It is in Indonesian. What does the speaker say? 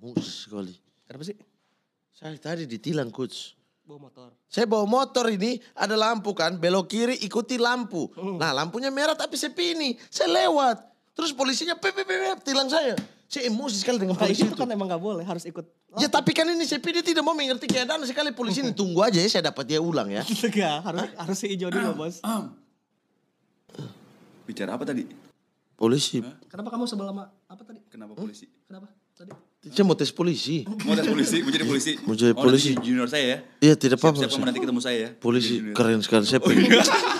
Mus sekali. Kenapa sih? Saya tadi ditilang coach. Bawa motor. Saya bawa motor ini ada lampu kan, belok kiri ikuti lampu. Uh. Nah lampunya merah tapi sepi ini. Saya lewat. Terus polisinya pep pep pep tilang saya. Saya emosi sekali dengan polisi itu. itu kan emang gak boleh harus ikut. Ya, lampu. Ya tapi kan ini sepi dia tidak mau mengerti keadaan sekali polisi ini tunggu aja ya saya dapat dia ulang ya. Enggak, harus ah. harus hijau dulu ah, bos. Ah. Bicara apa tadi? Polisi. Kenapa kamu sebelah sama apa tadi? Kenapa hmm? polisi? Hmm? Kenapa? Saya mau tes polisi. Mau tes polisi, mau jadi polisi. Mau jadi oh, polisi. Oh, junior saya ya. Iya, tidak apa-apa. Siapa nanti ketemu saya ya. Polisi keren sekali saya pengen.